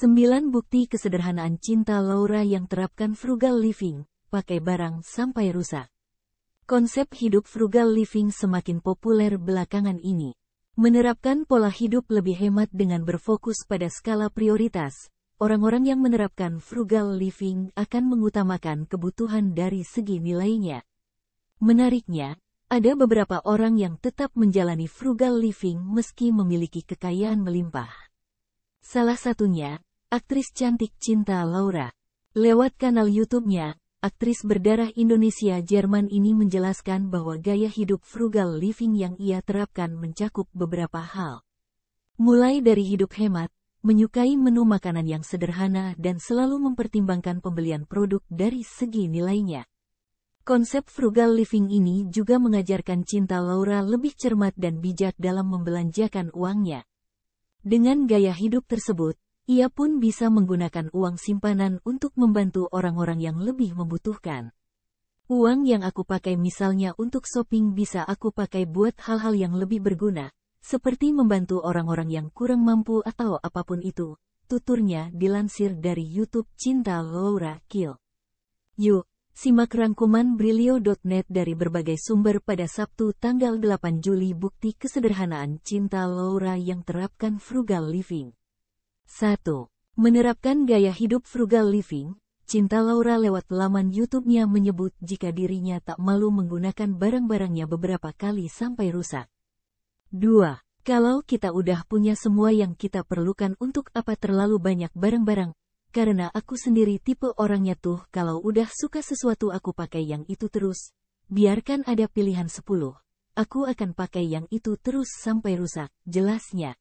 9 bukti kesederhanaan cinta Laura yang terapkan frugal living, pakai barang sampai rusak. Konsep hidup frugal living semakin populer belakangan ini. Menerapkan pola hidup lebih hemat dengan berfokus pada skala prioritas. Orang-orang yang menerapkan frugal living akan mengutamakan kebutuhan dari segi nilainya. Menariknya, ada beberapa orang yang tetap menjalani frugal living meski memiliki kekayaan melimpah. Salah satunya, Aktris cantik cinta Laura. Lewat kanal YouTube-nya, aktris berdarah Indonesia Jerman ini menjelaskan bahwa gaya hidup frugal living yang ia terapkan mencakup beberapa hal. Mulai dari hidup hemat, menyukai menu makanan yang sederhana dan selalu mempertimbangkan pembelian produk dari segi nilainya. Konsep frugal living ini juga mengajarkan cinta Laura lebih cermat dan bijak dalam membelanjakan uangnya. Dengan gaya hidup tersebut, ia pun bisa menggunakan uang simpanan untuk membantu orang-orang yang lebih membutuhkan. Uang yang aku pakai misalnya untuk shopping bisa aku pakai buat hal-hal yang lebih berguna, seperti membantu orang-orang yang kurang mampu atau apapun itu, tuturnya dilansir dari YouTube Cinta Laura Kill. Yuk, simak rangkuman Brilio.net dari berbagai sumber pada Sabtu tanggal 8 Juli bukti kesederhanaan Cinta Laura yang terapkan frugal living. 1. Menerapkan gaya hidup frugal living, Cinta Laura lewat laman YouTube-nya menyebut jika dirinya tak malu menggunakan barang-barangnya beberapa kali sampai rusak. 2. Kalau kita udah punya semua yang kita perlukan untuk apa terlalu banyak barang-barang, karena aku sendiri tipe orangnya tuh kalau udah suka sesuatu aku pakai yang itu terus, biarkan ada pilihan 10, aku akan pakai yang itu terus sampai rusak, jelasnya.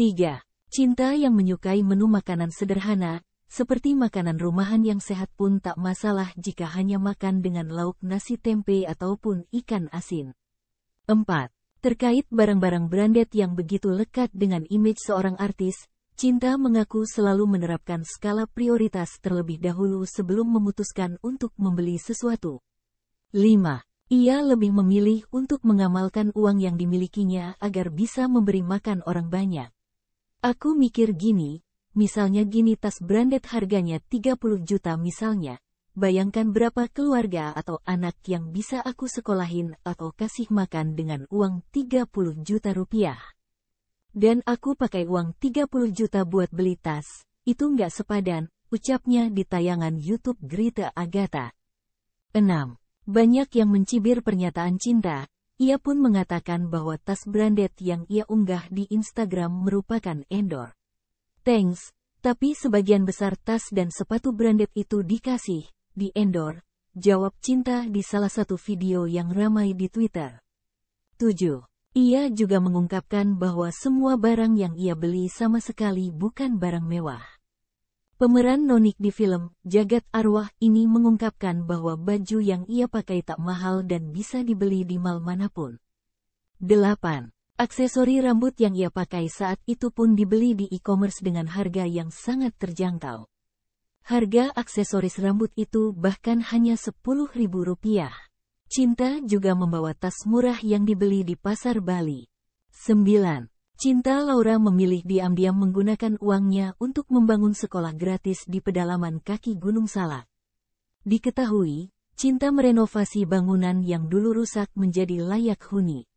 3. Cinta yang menyukai menu makanan sederhana, seperti makanan rumahan yang sehat pun tak masalah jika hanya makan dengan lauk nasi tempe ataupun ikan asin. 4. Terkait barang-barang branded yang begitu lekat dengan image seorang artis, Cinta mengaku selalu menerapkan skala prioritas terlebih dahulu sebelum memutuskan untuk membeli sesuatu. 5. Ia lebih memilih untuk mengamalkan uang yang dimilikinya agar bisa memberi makan orang banyak. Aku mikir gini, misalnya gini tas branded harganya 30 juta misalnya, bayangkan berapa keluarga atau anak yang bisa aku sekolahin atau kasih makan dengan uang 30 juta rupiah. Dan aku pakai uang 30 juta buat beli tas, itu nggak sepadan, ucapnya di tayangan YouTube Greta Agatha. 6. Banyak yang mencibir pernyataan cinta, ia pun mengatakan bahwa tas branded yang ia unggah di Instagram merupakan endor. Thanks, tapi sebagian besar tas dan sepatu branded itu dikasih, di endor, jawab Cinta di salah satu video yang ramai di Twitter. 7. Ia juga mengungkapkan bahwa semua barang yang ia beli sama sekali bukan barang mewah. Pemeran Nonik di film Jagat Arwah ini mengungkapkan bahwa baju yang ia pakai tak mahal dan bisa dibeli di mal manapun. 8. Aksesori rambut yang ia pakai saat itu pun dibeli di e-commerce dengan harga yang sangat terjangkau. Harga aksesoris rambut itu bahkan hanya Rp10.000. Cinta juga membawa tas murah yang dibeli di pasar Bali. 9. Cinta Laura memilih diam-diam menggunakan uangnya untuk membangun sekolah gratis di pedalaman kaki Gunung Salak. Diketahui, Cinta merenovasi bangunan yang dulu rusak menjadi layak huni.